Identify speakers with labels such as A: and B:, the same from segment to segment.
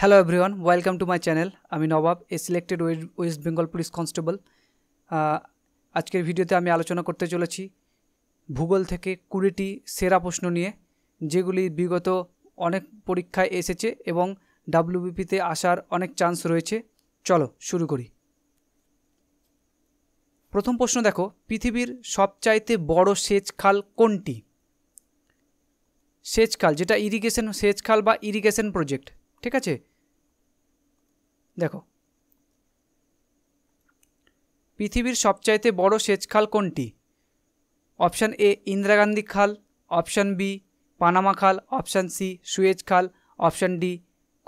A: hello everyone welcome to my channel আমি Nawab a selected West Bengal police constable আজকের ভিডিওতে আমি আলোচনা করতে চলেছি ভূগোল থেকে কুড়িটি সেরা প্রশ্ন নিয়ে যেগুলি বিগত অনেক পরীক্ষায় এসেছে এবং ডাব্লিউবিপিতে আসার অনেক চান্স রয়েছে চলো শুরু করি প্রথম প্রশ্ন দেখো পৃথিবীর সবচাইতে বড় সেচ খাল কোনটি সেচ খাল যেটা ইরিগেশন সেচ খাল বা ইরিগেশন প্রজেক্ট ঠিক আছে দেখো পৃথিবীর সবচাইতে বড় সেচ খাল কোনটি অপশান এ ইন্দিরা গান্ধী খাল অপশান বি পানামা খাল অপশান সি সুয়েজ খাল অপশান ডি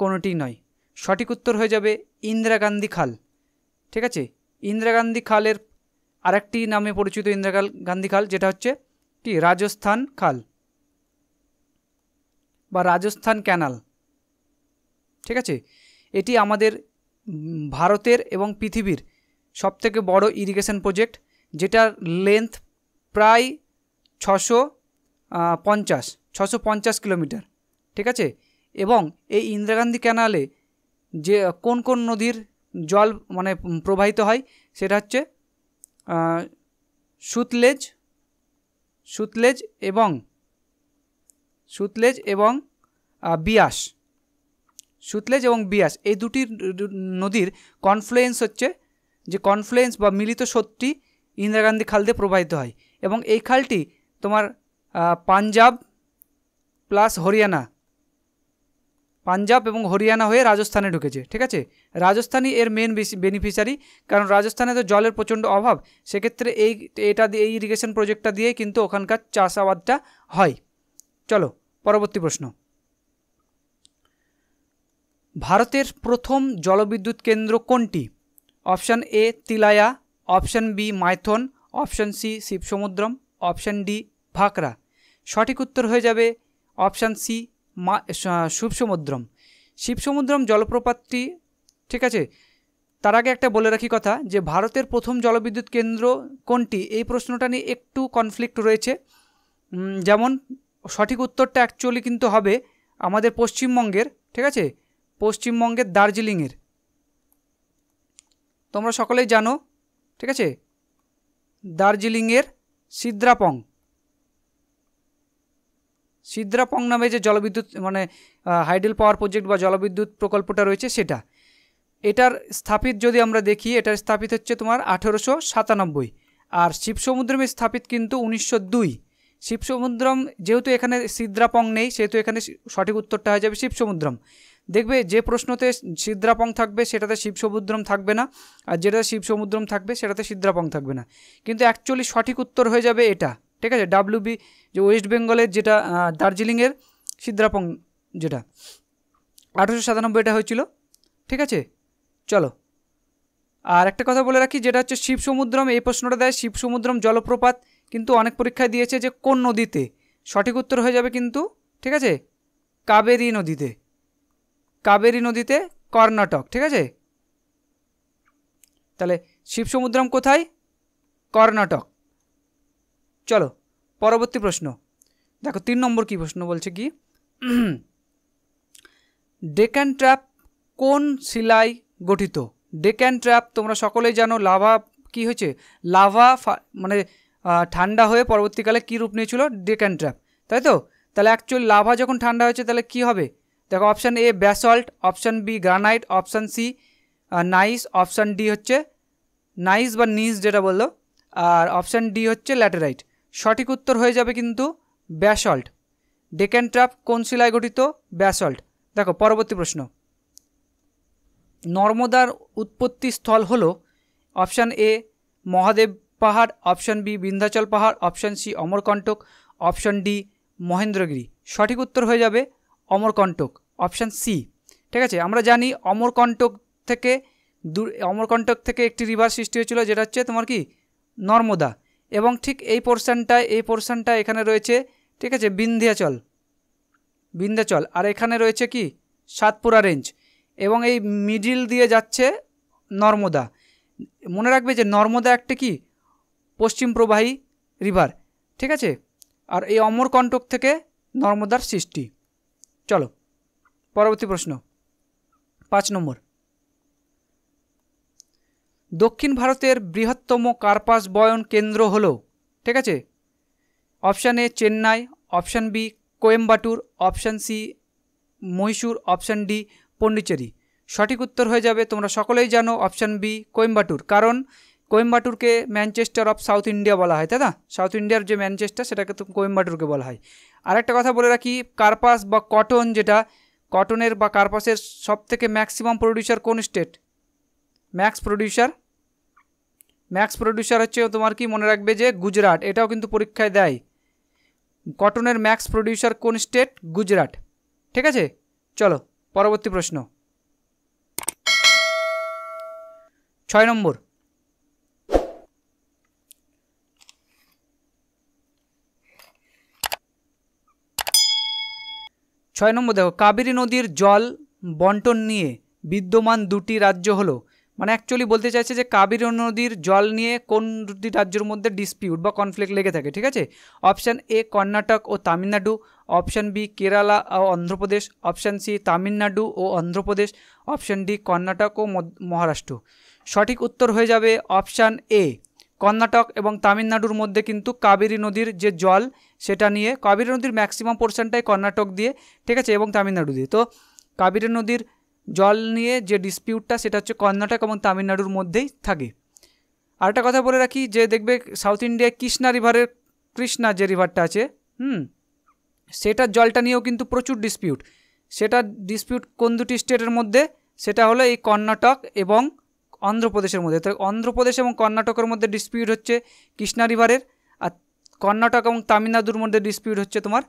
A: কোনোটি নয় সঠিক উত্তর হয়ে যাবে ইন্দিরা গান্ধী খাল ঠিক আছে ইন্দিরা গান্ধী খালের আরেকটি নামে পরিচিত ইন্দিরা গান্ধী খাল যেটা হচ্ছে কি রাজস্থান খাল বা রাজস্থান ক্যানাল ঠিক আছে এটি আমাদের ভারতের এবং পৃথিবীর সবথেকে বড় ইরিগেশন প্রজেক্ট যেটার লেন্থ প্রায় ছশো পঞ্চাশ ছশো পঞ্চাশ কিলোমিটার ঠিক আছে এবং এই ইন্দিরা গান্ধী ক্যানালে যে কোন কোন নদীর জল মানে প্রবাহিত হয় সেটা হচ্ছে সুতলেজ সুতলেজ এবং সুতলেজ এবং বিয়াস সুতলেজ এবং বিয়াস এই দুটি নদীর কনফ্লুয়েন্স হচ্ছে যে কনফ্লুয়েন্স বা মিলিত সত্যি ইন্দিরা গান্ধী খাল দিয়ে প্রবাহিত হয় এবং এই খালটি তোমার পাঞ্জাব প্লাস হরিয়ানা পাঞ্জাব এবং হরিয়ানা হয়ে রাজস্থানে ঢুকেছে ঠিক আছে রাজস্থানই এর মেন বেনিফিশিয়ারি কারণ রাজস্থানে তো জলের প্রচণ্ড অভাব সেক্ষেত্রে এই এটা দিয়ে এই ইরিগেশন প্রজেক্টটা দিয়ে কিন্তু ওখানকার চাষাবাদটা হয় চলো পরবর্তী প্রশ্ন ভারতের প্রথম জলবিদ্যুৎ কেন্দ্র কোনটি option A Tilaiya option B Maithon option C Shivasamudram option D Bhakra সঠিক উত্তর হয়ে যাবে অপশান সি মা শিবসমুদ্রম শিবসমুদ্রম জলপ্রপাতটি ঠিক আছে তার আগে একটা বলে রাখি কথা যে ভারতের প্রথম জলবিদ্যুৎ কেন্দ্র কোনটি এই প্রশ্নটা নিয়ে একটু কনফ্লিক্ট রয়েছে যেমন সঠিক উত্তরটা অ্যাকচুয়ালি কিন্তু হবে আমাদের পশ্চিমবঙ্গের ঠিক আছে পশ্চিমবঙ্গের দার্জিলিংয়ের তোমরা সকলেই জানো ঠিক আছে দার্জিলিংয়ের সিদ্রাপং সিদ্রাপং নামে যে জলবিদ্যুৎ মানে হাইডেল পাওয়ার প্রজেক্ট বা জলবিদ্যুৎ প্রকল্পটা রয়েছে সেটা এটার স্থাপিত যদি আমরা দেখি এটার স্থাপিত হচ্ছে তোমার আঠেরোশো সাতানব্বই আর শিবসমুদ্রমে স্থাপিত কিন্তু উনিশশো দুই শিবসমুদ্রম যেহেতু এখানে সিদ্রাপং নেই সেহেতু এখানে সঠিক উত্তরটা হয়ে যাবে শিবসমুদ্রম দেখবে যে প্রশ্নতে সিদ্রাপং থাকবে সেটাতে শিবসমুদ্রম থাকবে না আর যেটাতে শিবসমুদ্রম থাকবে সেটাতে সিদ্রাপং থাকবে না কিন্তু অ্যাকচুয়ালি সঠিক উত্তর হয়ে যাবে এটা ঠিক আছে ডাব্লিউবি যে ওয়েস্ট বেঙ্গলের যেটা দার্জিলিংয়ের সিদ্রাপং যেটা আঠেরোশো সাতানব্বইটা হয়েছিল ঠিক আছে চলো আর একটা কথা বলে রাখি যেটা হচ্ছে শিব সমুদ্রম এই প্রশ্নটা দেয় শিব সমুদ্রম জলপ্রপাত কিন্তু অনেক পরীক্ষায় দিয়েছে যে কোন নদীতে সঠিক উত্তর হয়ে যাবে কিন্তু ঠিক আছে কাবেরী নদীতে কাবেরী নদীতে কর্ণাটক ঠিক আছে তাহলে শিবসমুদ্রম কোথায় কর্ণাটক চলো পরবর্তী প্রশ্ন দেখো তিন নম্বর কি প্রশ্ন বলছে কি ডেকান ট্র্যাপ কোন শিলায় গঠিত ডেকান ট্র্যাপ তোমরা সকলেই জানো লাভা কি হয়েছে লাভা মানে ঠান্ডা হয়ে পরবর্তীকালে কী রূপ নিয়েছিল ডেকান ট্র্যাপ তাই তো তাহলে অ্যাকচুয়ালি লাভা যখন ঠান্ডা হয়েছে তাহলে কি হবে দেখো option A basalt option B granite option C gneiss option D হচ্ছে নাইস বা নিস যেটা বললো আর অপশান ডি হচ্ছে ল্যাটেরাইট সঠিক উত্তর হয়ে যাবে কিন্তু ব্যাসল্ট ডেকেন ট্রাপ কোন শিলায় গঠিত ব্যাসল্ট দেখো পরবর্তী প্রশ্ন নর্মদার উৎপত্তি স্থল হল অপশান এ মহাদেব পাহাড় অপশান বি বিন্ধ্যাচল পাহাড় option C Amarkantak option D Mahendragiri সঠিক উত্তর হয়ে যাবে অমরকণ্টক অপশান সি ঠিক আছে আমরা জানি অমরকণ্টক থেকে দূর অমরকণ্টক থেকে একটি রিভার সৃষ্টি হয়েছিল যেটা হচ্ছে তোমার কি নর্মদা এবং ঠিক এই পোর্শনটা এই পোর্শনটা এখানে রয়েছে ঠিক আছে বিন্ধ্যাচল বিন্ধ্যাচল আর এখানে রয়েছে কি সাতপুরা রেঞ্জ এবং এই মিডিল দিয়ে যাচ্ছে নর্মদা মনে রাখবে যে নর্মদা একটা কি পশ্চিম প্রবাহী রিভার ঠিক আছে আর এই অমরকণ্টক থেকে নর্মদার সৃষ্টি চলো পরবর্তী প্রশ্ন পাঁচ নম্বর দক্ষিণ ভারতের বৃহত্তম কার্পাস বয়ন কেন্দ্র হল ঠিক আছে option A Chennai option B Coimbatore option C Mahishur option D Pondicherry সঠিক উত্তর হয়ে যাবে তোমরা সকলেই জানো অপশান বি কোয়েম্বাটুর কারণ কোয়েম্বাটুরকে ম্যানচেস্টার অফ সাউথ ইন্ডিয়া বলা হয় তাই না সাউথ ইন্ডিয়ার যে ম্যানচেস্টার সেটাকে তো কোয়েম্বাটুরকে বলা হয় আরেকটা কথা বলে রাখি কার্পাস বা কটন যেটা কটনের বা কার্পাসের সবথেকে ম্যাক্সিমাম প্রডিউসার কোন state max producer max producer হচ্ছে তোমার কি মনে রাখবে যে গুজরাট এটাও কিন্তু পরীক্ষায় দেয় কটনের ম্যাক্স প্রডিউসার কোন স্টেট গুজরাট ঠিক আছে চলো পরবর্তী প্রশ্ন ছয় নম্বর ছয় নম্বর দেখো কাবেরী নদীর জল বন্টন নিয়ে বিদ্যমান দুটি রাজ্য হলো মানে অ্যাকচুয়ালি বলতে চাইছে যে কাবেরী নদীর জল নিয়ে কোন দুটি রাজ্যের মধ্যে ডিসপিউট বা কনফ্লিক্ট লেগে থাকে ঠিক আছে অপশান এ কর্ণাটক ও তামিলনাড়ু অপশান বি কেরালা ও অন্ধ্রপ্রদেশ অপশান সি তামিলনাড়ু ও অন্ধ্রপ্রদেশ অপশান ডি কর্ণাটক ও মহারাষ্ট্র সঠিক উত্তর হয়ে যাবে অপশান এ কর্ণাটক এবং তামিলনাড়ুর মধ্যে কিন্তু কাবেরী নদীর যে জল সেটা নিয়ে কাবেরী নদীর ম্যাক্সিমাম পোর্শনটাই কর্ণাটক দিয়ে ঠিক আছে এবং তামিলনাড়ু দিয়ে তো কাবেরী নদীর জল নিয়ে যে ডিসপিউটটা সেটা হচ্ছে কর্ণাটক এবং তামিলনাড়ুর মধ্যেই থাকে আরেকটা কথা বলে রাখি যে দেখবে সাউথ ইন্ডিয়ায় কৃষ্ণা রিভারের কৃষ্ণা যে রিভারটা আছে হুম সেটার জলটা নিয়েও কিন্তু প্রচুর ডিসপিউট সেটা ডিসপিউট কোন দুটি স্টেটের মধ্যে সেটা হলো এই কর্ণাটক এবং অন্ধ্রপ্রদেশের মধ্যে অন্ধ্রপ্রদেশ এবং কর্ণাটকের মধ্যে ডিসপিউট হচ্ছে কৃষ্ণা রিভারের আর কর্ণাটক এবং তামিলনাড়ুর মধ্যে ডিসপিউট হচ্ছে তোমার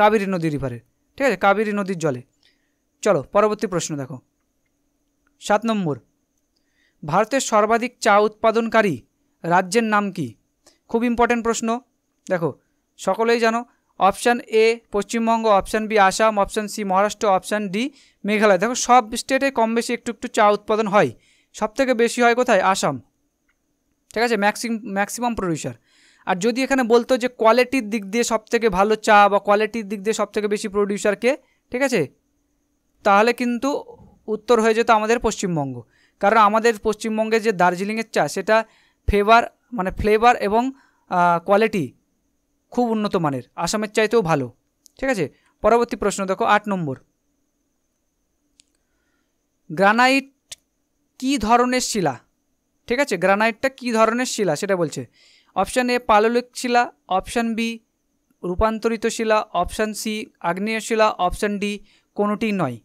A: কাবেরী নদী রিভারের ঠিক আছে কাবেরী নদীর জলে চলো পরবর্তী প্রশ্ন দেখো সাত নম্বর ভারতের সর্বাধিক চা উৎপাদনকারী রাজ্যের নাম কি খুব ইম্পর্টেন্ট প্রশ্ন দেখো সকলেই জানো option A Paschimbanga option B Assam option C Maharashtra option D Meghalaya দেখো সব স্টেটে কম বেশি একটু একটু চা উৎপাদন হয় সবথেকে বেশি হয় কোথায় আসাম ঠিক আছে ম্যাক্সিম ম্যাক্সিমাম প্রডিউসার আর যদি এখানে বলতো যে কোয়ালিটির দিক দিয়ে সবথেকে ভালো চা বা কোয়ালিটির দিক দিয়ে সবথেকে বেশি প্রডিউসারকে ঠিক আছে তাহলে কিন্তু উত্তর হয়ে যেত আমাদের পশ্চিমবঙ্গ কারণ আমাদের পশ্চিমবঙ্গে যে দার্জিলিংয়ের চা সেটা ফেভার মানে ফ্লেভার এবং কোয়ালিটি খুব উন্নত মানের আসামের চাইতেও ভালো ঠিক আছে পরবর্তী প্রশ্ন দেখো আট নম্বর গ্রানাইট কি ধরনের শিলা ঠিক আছে গ্রানাইটটা কি ধরনের শিলা সেটা বলছে অপশান এ পাললিক শিলা অপশান বি রূপান্তরিত শিলা অপশান সি আগ্নেয় শিলা অপশান ডি কোনোটি নয়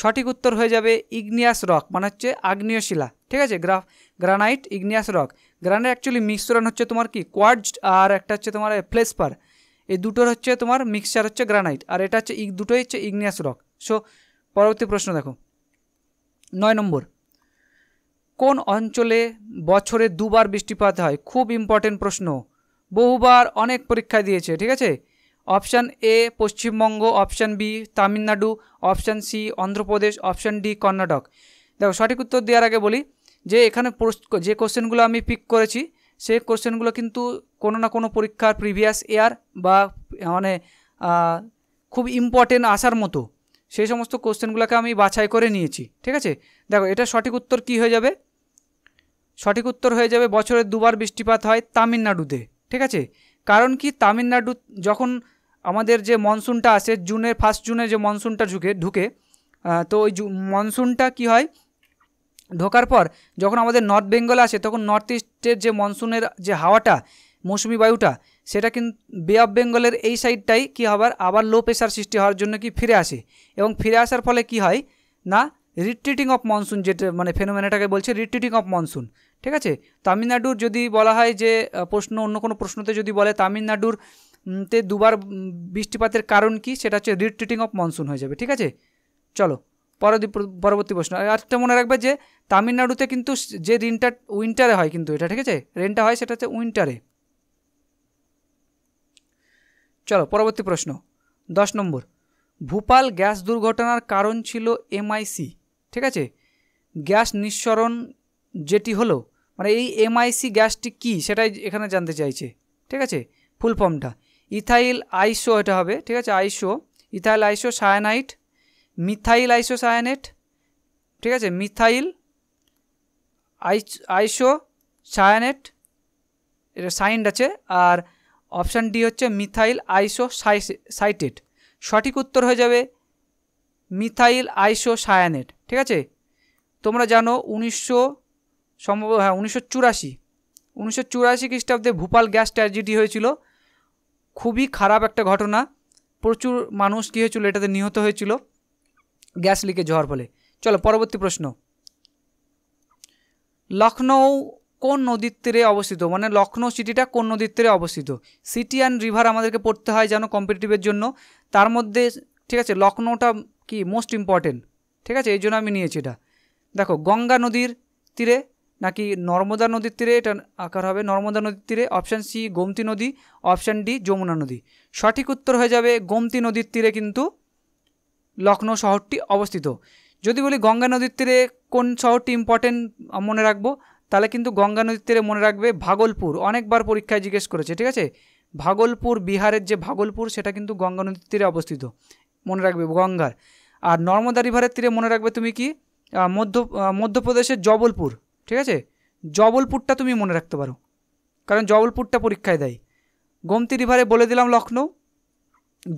A: সঠিক উত্তর হয়ে যাবে ইগনিয়াস রক মানে হচ্ছে আগ্নেয় শিলা ঠিক আছে graph granite igneous rock granite actually মিশ্রণ হচ্ছে তোমার কি কোয়ার্জ আর একটা হচ্ছে তোমার ফ্লেসপার এই দুটোর হচ্ছে তোমার মিক্সচার হচ্ছে গ্রানাইট আর এটা হচ্ছে দুটোই হচ্ছে ইগনিয়াস রক সো পরবর্তী প্রশ্ন দেখো নয় নম্বর কোন অঞ্চলে বছরে দুবার বৃষ্টিপাত হয় খুব ইম্পর্টেন্ট প্রশ্ন বহুবার অনেক পরীক্ষা দিয়েছে ঠিক আছে option A Paschimbanga option B Tamil Nadu option C Andhra Pradesh option D Karnataka দেখো সঠিক উত্তর দেওয়ার আগে বলি যে এখানে যে কোশ্চেনগুলো আমি পিক করেছি সেই কোশ্চেনগুলো কিন্তু কোনো না কোনো পরীক্ষার প্রিভিয়াস ইয়ার বা মানে খুব ইম্পর্টেন্ট আসার মতো সেই সমস্ত কোশ্চেনগুলোকে আমি বাছাই করে নিয়েছি ঠিক আছে দেখো এটা সঠিক উত্তর কি হয়ে যাবে সঠিক উত্তর হয়ে যাবে বছরে দুবার বৃষ্টিপাত হয় তামিলনাড়ুতে ঠিক আছে কারণ কি তামিলনাড়ু যখন আমাদের যে মনসুনটা আসে জুনের ফার্স্ট জুনে যে মনসুনটা ঢুকে ঢুকে তো ওই মনসুনটা কি হয় ঢোকার পর যখন আমাদের নর্থ বেঙ্গল আসে তখন নর্থ ইস্টের যে মনসুনের যে হাওয়াটা মৌসুমি বায়ুটা সেটা কিন্তু বে অফ বেঙ্গলের এই সাইডটাই কি হবার আবার লো প্রেশার সৃষ্টি হওয়ার জন্য কি ফিরে আসে এবং ফিরে আসার ফলে কি হয় না রিট্রিটিং অফ মনসুন যেটা মানে ফেনোমেনাটাকে বলছে রিট্রিটিং অফ মনসুন ঠিক আছে তামিলনাড়ুর যদি বলা হয় যে প্রশ্ন অন্য কোনো প্রশ্নতে যদি বলে তামিলনাড়ুর তে দুবার বৃষ্টিপাতের কারণ কি সেটা হচ্ছে রিট্রিটিং অফ মনসুন হয়ে যাবে ঠিক আছে চলো পরদী পরবর্তী প্রশ্ন আরেকটা মনে রাখবে যে তামিলনাড়ুতে কিন্তু যে রিনটা উইন্টারে হয় কিন্তু এটা ঠিক আছে রেনটা হয় সেটা হচ্ছে উইন্টারে চলো পরবর্তী প্রশ্ন দশ নম্বর ভূপাল গ্যাস দুর্ঘটনার কারণ ছিল এমআইসি ঠিক আছে গ্যাস নিঃসরণ যেটি হলো মানে এই এমআইসি গ্যাসটি কি সেটাই এখানে জানতে চাইছে ঠিক আছে ফুল ফর্মটা ইথাইল আইসো এটা হবে ঠিক আছে আইসো ইথাইল আইসো সায়ানাইট মিথাইল আইসো সায়ানেট ঠিক আছে মিথাইল আইসো সায়ানেট এটা সাইন্ড আছে আর অপশান ডি হচ্ছে মিথাইল আইসো সাইটেট সঠিক উত্তর হয়ে যাবে মিথাইল আইসো সায়ানেট ঠিক আছে তোমরা জানো উনিশশো সম্ভব হ্যাঁ উনিশশো চুরাশি উনিশশো চুরাশি খ্রিস্টাব্দে ভূপাল গ্যাস ট্র্যাজেডি হয়েছিল খুবই খারাপ একটা ঘটনা প্রচুর মানুষ কী হয়েছিল এটাতে নিহত হয়েছিল গ্যাস লিকেজ হওয়ার ফলে চলো পরবর্তী প্রশ্ন লখনৌ কোন নদীর তীরে অবস্থিত মানে লখনৌ সিটিটা কোন নদীর তীরে অবস্থিত সিটি অ্যান্ড রিভার আমাদেরকে পড়তে হয় যেন কম্পিটিটিভের জন্য তার মধ্যে ঠিক আছে লখনৌটা কি মোস্ট ইম্পর্টেন্ট ঠিক আছে এই জন্য আমি নিয়েছি এটা দেখো গঙ্গা নদীর তীরে নাকি নর্মদা নদীর তীরে এটা আকার হবে নর্মদা নদীর তীরে অপশান সি গোমতি নদী অপশান ডি যমুনা নদী সঠিক উত্তর হয়ে যাবে গোমতি নদীর তীরে কিন্তু লখনৌ শহরটি অবস্থিত যদি বলি গঙ্গা নদীর তীরে কোন শহরটি ইম্পর্টেন্ট মনে রাখবো তাহলে কিন্তু গঙ্গা নদীর তীরে মনে রাখবে ভাগলপুর অনেকবার পরীক্ষায় জিজ্ঞেস করেছে ঠিক আছে ভাগলপুর বিহারের যে ভাগলপুর সেটা কিন্তু গঙ্গা নদীর তীরে অবস্থিত মনে রাখবে গঙ্গার আর নর্মদা রিভারের তীরে মনে রাখবে তুমি কি মধ্য মধ্যপ্রদেশের জবলপুর ঠিক আছে জবলপুরটা তুমি মনে রাখতে পারো কারণ জবলপুরটা পরীক্ষায় দেয় গোমতি রিভারে বলে দিলাম Lucknow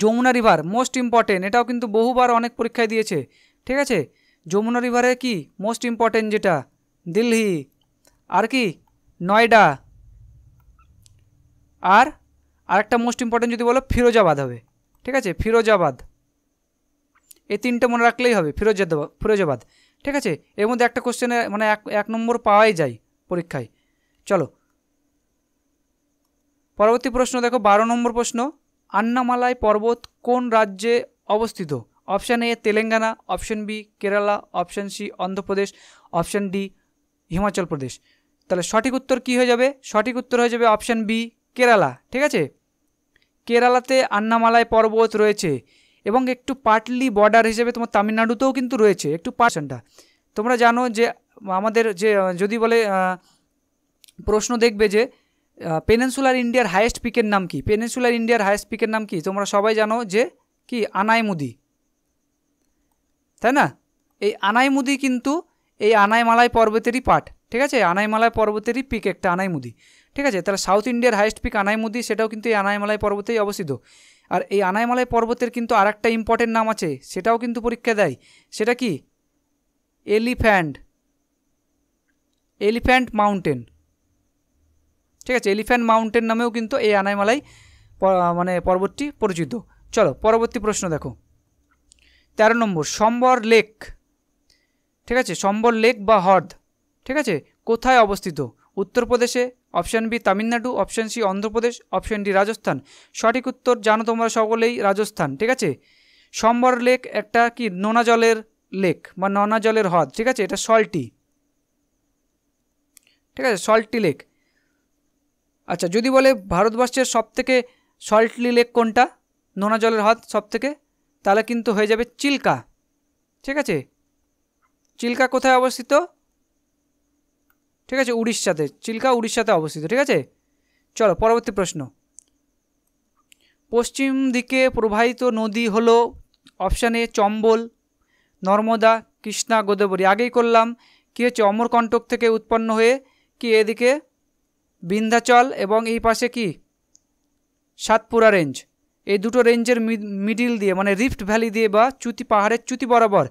A: Yamuna river most important এটাও কিন্তু বহুবার অনেক পরীক্ষায় দিয়েছে ঠিক আছে যমুনা রিভারে কি মোস্ট ইম্পর্টেন্ট যেটা দিল্লি আর কি নয়ডা আর আরেকটা মোস্ট ইম্পর্টেন্ট যদি বলো ফিরোজাবাদ হবে ঠিক আছে ফিরোজাবাদ এই তিনটে মনে রাখলেই হবে ফিরোজাদ ফিরোজাবাদ ঠিক আছে এর মধ্যে একটা কোশ্চেনে মানে এক এক নম্বর পাওয়াই যায় পরীক্ষায় চলো পরবর্তী প্রশ্ন দেখো বারো নম্বর প্রশ্ন আন্নামালাই পর্বত কোন রাজ্যে অবস্থিত option A Telangana option B Kerala option C Andhra Pradesh option D Himachal Pradesh তাহলে সঠিক উত্তর কি হয়ে যাবে সঠিক উত্তর হয়ে যাবে অপশান বি কেরালা ঠিক আছে কেরালাতে আন্নামালায় পর্বত রয়েছে এবং একটু পার্টলি বর্ডার হিসেবে তোমার তামিলনাড়ুতেও কিন্তু রয়েছে একটু পার্সেন্টটা তোমরা জানো যে আমাদের যে যদি বলে প্রশ্ন দেখবে যে পেনেন্সুলার ইন্ডিয়ার হায়েস্ট পিকের নাম কি পেনেন্সুলার ইন্ডিয়ার হায়েস্ট পিকের নাম কি তোমরা সবাই জানো যে কি মুদি তাই না এই মুদি কিন্তু এই মালাই পর্বতেরই পাঠ ঠিক আছে আনাইমালায় পর্বতেরই পিক একটা আনাইমুদি ঠিক আছে তাহলে সাউথ ইন্ডিয়ার হাইয়েস্ট পিক আনাইমুদি সেটাও কিন্তু এই আনাইমালায় পর্বতেই অবস্থিত আর এই আনাইমালাই পর্বতের কিন্তু আর একটা ইম্পর্টেন্ট নাম আছে সেটাও কিন্তু পরীক্ষা দেয় সেটা কি এলিফ্যান্ট এলিফ্যান্ট মাউন্টেন ঠিক আছে এলিফ্যান্ট মাউন্টেন নামেও কিন্তু এই আনাইমালাই মানে পর্বতটি পরিচিত চলো পরবর্তী প্রশ্ন দেখো তেরো নম্বর সম্বর লেক ঠিক আছে সম্বর লেক বা হ্রদ ঠিক আছে কোথায় অবস্থিত উত্তরপ্রদেশে option B Tamil Nadu option C Andhra Pradesh option D Rajasthan সঠিক উত্তর জানো তোমরা সকলেই রাজস্থান ঠিক আছে সম্বর লেক একটা কি নোনা জলের লেক বা নোনা জলের হ্রদ ঠিক আছে এটা সল্টি ঠিক আছে সল্টি লেক আচ্ছা যদি বলে ভারতবর্ষের সবথেকে সল্টলি লেক কোনটা নোনা জলের হ্রদ সবথেকে তাহলে কিন্তু হয়ে যাবে চিল্কা ঠিক আছে চিল্কা কোথায় অবস্থিত ঠিক আছে উড়িষ্যাতে চিল্কা উড়িষ্যাতে অবস্থিত ঠিক আছে চলো পরবর্তী প্রশ্ন পশ্চিম দিকে প্রবাহিত নদী হলো অপশানে চম্বল নর্মদা কৃষ্ণা গোদাবরী আগেই করলাম কী হচ্ছে অমরকণ্টক থেকে উৎপন্ন হয়ে কি এদিকে বিন্ধ্যাচল এবং এই পাশে কি সাতপুরা রেঞ্জ এই দুটো রেঞ্জের মিডিল দিয়ে মানে রিফট ভ্যালি দিয়ে বা চুতি পাহাড়ের চুতি বরাবর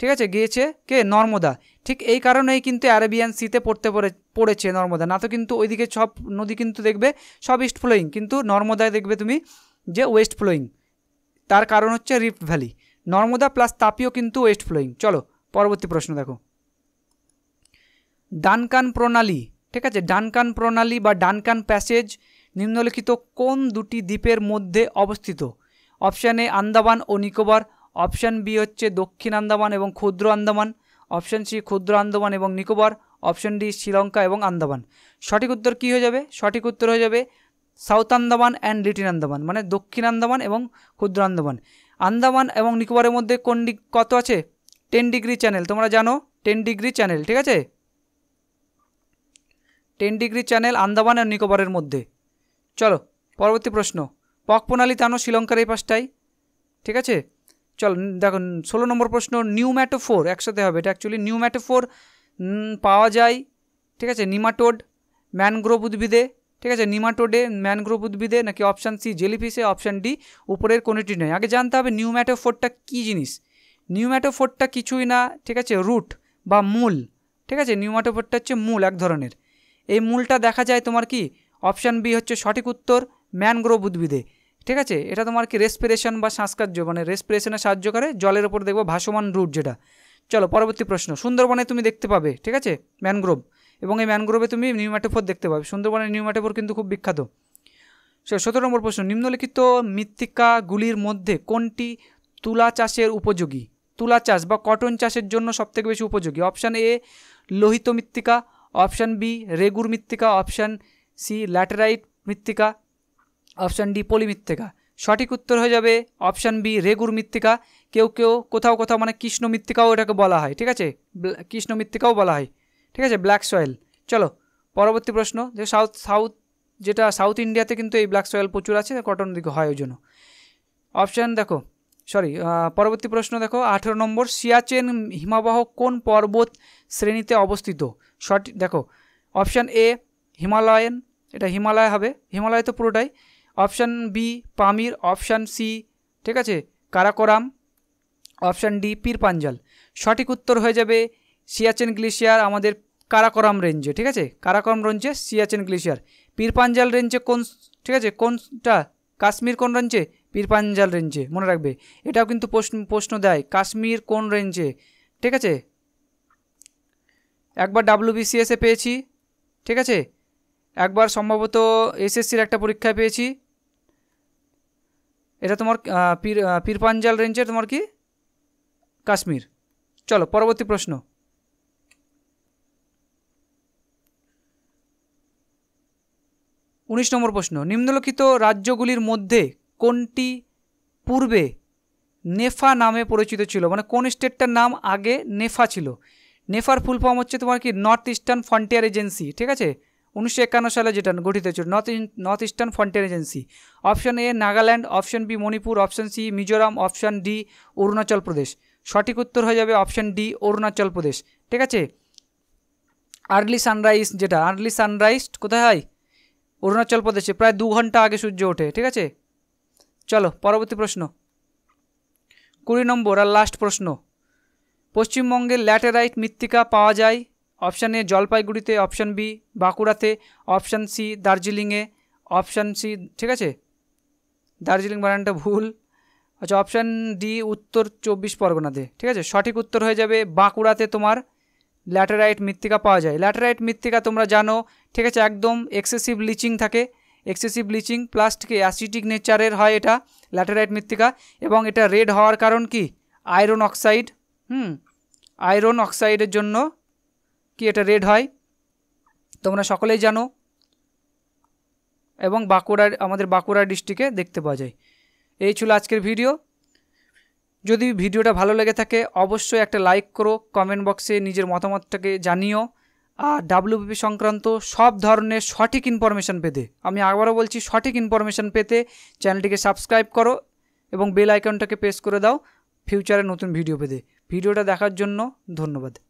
A: ঠিক আছে গিয়েছে কে নর্মদা ঠিক এই কারণেই কিন্তু আরবিয়ান সিতে পড়তে পড়ে পড়েছে নর্মদা না তো কিন্তু ওইদিকে সব নদী কিন্তু দেখবে সব ইস্ট ফ্লোয়িং কিন্তু নর্মদায় দেখবে তুমি যে ওয়েস্ট ফ্লোয়িং তার কারণ হচ্ছে রিফ্ট ভ্যালি নর্মদা প্লাস তাপিও কিন্তু ওয়েস্ট ফ্লোয়িং চলো পরবর্তী প্রশ্ন দেখো ডানকান প্রণালী ঠিক আছে ডানকান প্রণালী বা ডানকান প্যাসেজ নিম্নলিখিত কোন দুটি দ্বীপের মধ্যে অবস্থিত অপশানে আন্দামান ও নিকোবর অপশান বি হচ্ছে দক্ষিণ আন্দামান এবং ক্ষুদ্র আন্দামান অপশান সি ক্ষুদ্র আন্দামান এবং নিকোবর অপশান ডি শ্রীলঙ্কা এবং আন্দামান সঠিক উত্তর কী হয়ে যাবে সঠিক উত্তর হয়ে যাবে south Andaman and little Andaman মানে দক্ষিণ আন্দামান এবং ক্ষুদ্র আন্দামান আন্দামান এবং নিকোবরের মধ্যে কোন ডিগ কত আছে টেন ডিগ্রি চ্যানেল তোমরা জানো টেন ডিগ্রি চ্যানেল ঠিক আছে টেন ডিগ্রি চ্যানেল আন্দামান আর নিকোবরের মধ্যে চলো পরবর্তী প্রশ্ন পক প্রণালী তানো শ্রীলঙ্কার এই পাশটাই ঠিক আছে চল দেখুন ষোলো নম্বর প্রশ্ন নিউম্যাটোফোর একসাথে হবে এটা অ্যাকচুয়ালি নিউম্যাটোফোর পাওয়া যায় ঠিক আছে নিমাটোড ম্যানগ্রোভ উদ্ভিদে ঠিক আছে নিমাটোডে ম্যানগ্রোভ উদ্ভিদে নাকি অপশান সি জেলিফিসে অপশান ডি উপরের কোনোটি নয় আগে জানতে হবে নিউম্যাটোফোরটা কী জিনিস নিউম্যাটোফোরটা কিছুই না ঠিক আছে রুট বা মূল ঠিক আছে নিউম্যাটোফোরটা হচ্ছে মূল এক ধরনের এই মূলটা দেখা যায় তোমার কি অপশান বি হচ্ছে সঠিক উত্তর ম্যানগ্রোভ উদ্ভিদে ঠিক আছে এটা তোমার কি রেসপিরেশন বা শ্বাসকার্য মানে রেসপিরেশনে সাহায্য করে জলের ওপর দেখবো ভাসমান রুট যেটা চলো পরবর্তী প্রশ্ন সুন্দরবনে তুমি দেখতে পাবে ঠিক আছে ম্যানগ্রোভ এবং এই ম্যানগ্রোভে তুমি নিউম্যাটোফোর দেখতে পাবে সুন্দরবনের নিউম্যাটোফোর কিন্তু খুব বিখ্যাত সতেরো নম্বর প্রশ্ন নিম্নলিখিত মৃত্তিকাগুলির মধ্যে কোনটি তুলা চাষের উপযোগী তুলা চাষ বা কটন চাষের জন্য সবথেকে বেশি উপযোগী অপশান এ লোহিত মৃত্তিকা অপশান বি রেগুর মৃত্তিকা অপশান সি ল্যাটেরাইট মৃত্তিকা অপশান ডি পলি মৃত্তিকা সঠিক উত্তর হয়ে যাবে অপশান বি রেগুর মৃত্তিকা কেউ কেউ কোথাও কোথাও মানে কৃষ্ণ মৃত্তিকাও এটাকে বলা হয় ঠিক আছে কৃষ্ণ মৃত্তিকাও বলা হয় ঠিক আছে ব্ল্যাক সয়েল চলো পরবর্তী প্রশ্ন যে সাউথ সাউথ যেটা সাউথ ইন্ডিয়াতে কিন্তু এই ব্ল্যাক সয়েল প্রচুর আছে কটন দিকে হয় ওই জন্য অপশান দেখো সরি পরবর্তী প্রশ্ন দেখো আঠেরো নম্বর সিয়াচেন হিমাবাহ কোন পর্বত শ্রেণীতে অবস্থিত সঠিক দেখো অপশান এ হিমালয়ান এটা হিমালয় হবে হিমালয় তো পুরোটাই option B Pamir option C ঠিক আছে কারাকোরাম অপশান ডি পাঞ্জাল সঠিক উত্তর হয়ে যাবে সিয়াচেন গ্লেশিয়ার আমাদের কারাকোরাম রেঞ্জে ঠিক আছে কারাকোরাম রেঞ্জে সিয়াচেন গ্লেশিয়ার পীরপাঞ্জাল রেঞ্জে কোন ঠিক আছে কোনটা কাশ্মীর কোন রেঞ্জে পীরপাঞ্জাল রেঞ্জে মনে রাখবে এটাও কিন্তু প্রশ্ন প্রশ্ন দেয় কাশ্মীর কোন রেঞ্জে ঠিক আছে একবার ডাব্লিউবিসিএসে পেয়েছি ঠিক আছে একবার সম্ভবত এসএসসির একটা পরীক্ষায় পেয়েছি এটা তোমার পীর পীরপাঞ্জাল রেঞ্জের তোমার কি কাশ্মীর চলো পরবর্তী প্রশ্ন উনিশ নম্বর প্রশ্ন নিম্নলিখিত রাজ্যগুলির মধ্যে কোনটি পূর্বে নেফা নামে পরিচিত ছিল মানে কোন স্টেটটার নাম আগে নেফা ছিল নেফার ফুল ফর্ম হচ্ছে তোমার কি নর্থ ইস্টার্ন ফ্রন্টিয়ার এজেন্সি ঠিক আছে উনিশশো একান্ন সালে যেটা গঠিত হয়েছিল north north eastern frontier agency option A Nagaland option B Manipur option C Mizoram option D Arunachal Pradesh সঠিক উত্তর হয়ে যাবে অপশন ডি অরুণাচল প্রদেশ ঠিক আছে আর্লি সানরাইজ যেটা আর্লি সানরাইজ কোথায় হয় অরুণাচল প্রদেশে প্রায় দু ঘন্টা আগে সূর্য ওঠে ঠিক আছে চলো পরবর্তী প্রশ্ন কুড়ি নম্বর আর লাস্ট প্রশ্ন পশ্চিমবঙ্গের ল্যাটেরাইট মৃত্তিকা পাওয়া যায় অপশান এ জলপাইগুড়িতে অপশান বি বাঁকুড়াতে অপশান সি দার্জিলিংয়ে অপশান সি ঠিক আছে দার্জিলিং বানানটা ভুল আচ্ছা অপশান ডি উত্তর চব্বিশ পরগনাতে ঠিক আছে সঠিক উত্তর হয়ে যাবে বাঁকুড়াতে তোমার ল্যাটেরাইট মৃত্তিকা পাওয়া যায় ল্যাটেরাইট মৃত্তিকা তোমরা জানো ঠিক আছে একদম এক্সেসিভ ব্লিচিং থাকে এক্সেসিভ ব্লিচিং প্লাস্টিকে অ্যাসিডিক অ্যাসিটিক নেচারের হয় এটা ল্যাটেরাইট মৃত্তিকা এবং এটা রেড হওয়ার কারণ কি আয়রন অক্সাইড হুম আয়রন অক্সাইডের জন্য কি এটা রেড হয় তোমরা সকলেই জানো এবং বাঁকুড়ার আমাদের বাঁকুড়া ডিস্ট্রিক্টে দেখতে পাওয়া যায় এই ছিল আজকের ভিডিও যদি ভিডিওটা ভালো লেগে থাকে অবশ্যই একটা লাইক করো কমেন্ট বক্সে নিজের মতামতটাকে জানিও আর ডাব্লিউবিপি সংক্রান্ত সব ধরনের সঠিক ইনফরমেশান পেতে আমি আবারও বলছি সঠিক ইনফরমেশান পেতে চ্যানেলটিকে সাবস্ক্রাইব করো এবং বেল আইকনটাকে প্রেস করে দাও ফিউচারে নতুন ভিডিও পেতে ভিডিওটা দেখার জন্য ধন্যবাদ